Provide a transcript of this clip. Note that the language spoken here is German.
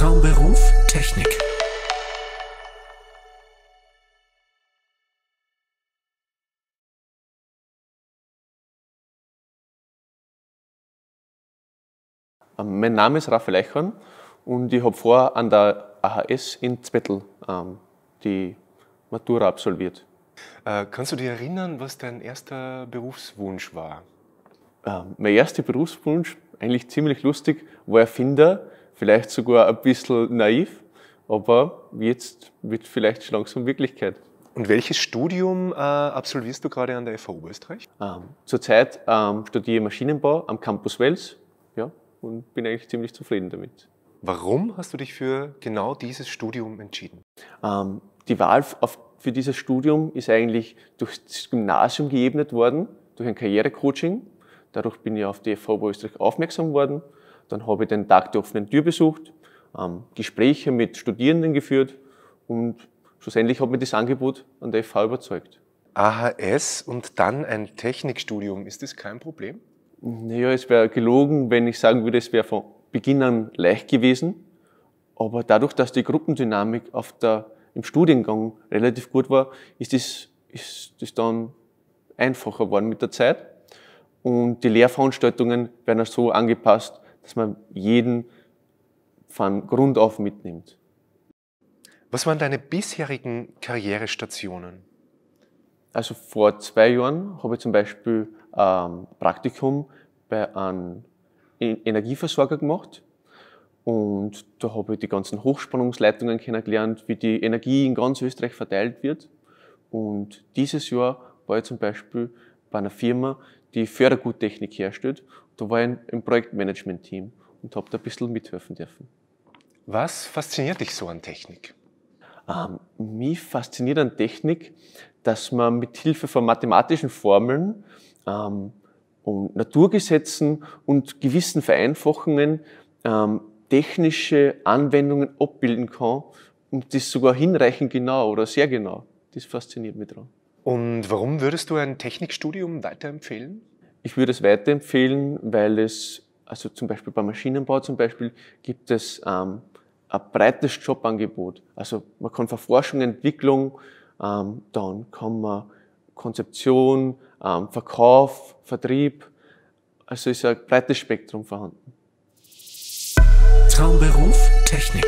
Traumberuf Technik. Mein Name ist Raphael Eichhorn und ich habe vor an der AHS in Zwettl ähm, die Matura absolviert. Äh, kannst du dich erinnern, was dein erster Berufswunsch war? Äh, mein erster Berufswunsch, eigentlich ziemlich lustig, war Erfinder vielleicht sogar ein bisschen naiv, aber jetzt wird vielleicht schon langsam Wirklichkeit. Und welches Studium äh, absolvierst du gerade an der FH Oberösterreich? Ähm, zurzeit ähm, studiere ich Maschinenbau am Campus Wels ja, und bin eigentlich ziemlich zufrieden damit. Warum hast du dich für genau dieses Studium entschieden? Ähm, die Wahl auf, für dieses Studium ist eigentlich durch das Gymnasium geebnet worden, durch ein Karrierecoaching. Dadurch bin ich auf die FH Oberösterreich aufmerksam worden dann habe ich den Tag der offenen Tür besucht, ähm, Gespräche mit Studierenden geführt und schlussendlich habe mir das Angebot an der FH überzeugt. AHS und dann ein Technikstudium, ist das kein Problem? Naja, es wäre gelogen, wenn ich sagen würde, es wäre von Beginn an leicht gewesen. Aber dadurch, dass die Gruppendynamik auf der, im Studiengang relativ gut war, ist das, ist das dann einfacher geworden mit der Zeit. Und die Lehrveranstaltungen werden so angepasst, dass man jeden von Grund auf mitnimmt. Was waren deine bisherigen Karrierestationen? Also vor zwei Jahren habe ich zum Beispiel ähm, Praktikum bei einem e-, Energieversorger gemacht und da habe ich die ganzen Hochspannungsleitungen kennengelernt, wie die Energie in ganz Österreich verteilt wird. Und dieses Jahr war ich zum Beispiel bei einer Firma, die Förderguttechnik herstellt. Da war ich im Projektmanagement-Team und habe da ein bisschen mithelfen dürfen. Was fasziniert dich so an Technik? Ähm, mich fasziniert an Technik, dass man mit Hilfe von mathematischen Formeln ähm, und Naturgesetzen und gewissen Vereinfachungen ähm, technische Anwendungen abbilden kann und das sogar hinreichend genau oder sehr genau. Das fasziniert mich dran. Und warum würdest du ein Technikstudium weiterempfehlen? Ich würde es weiterempfehlen, weil es, also zum Beispiel beim Maschinenbau zum Beispiel, gibt es ähm, ein breites Jobangebot. Also man kann von Forschung, Entwicklung, ähm, dann kann man Konzeption, ähm, Verkauf, Vertrieb, also ist ein breites Spektrum vorhanden. Traumberuf Technik.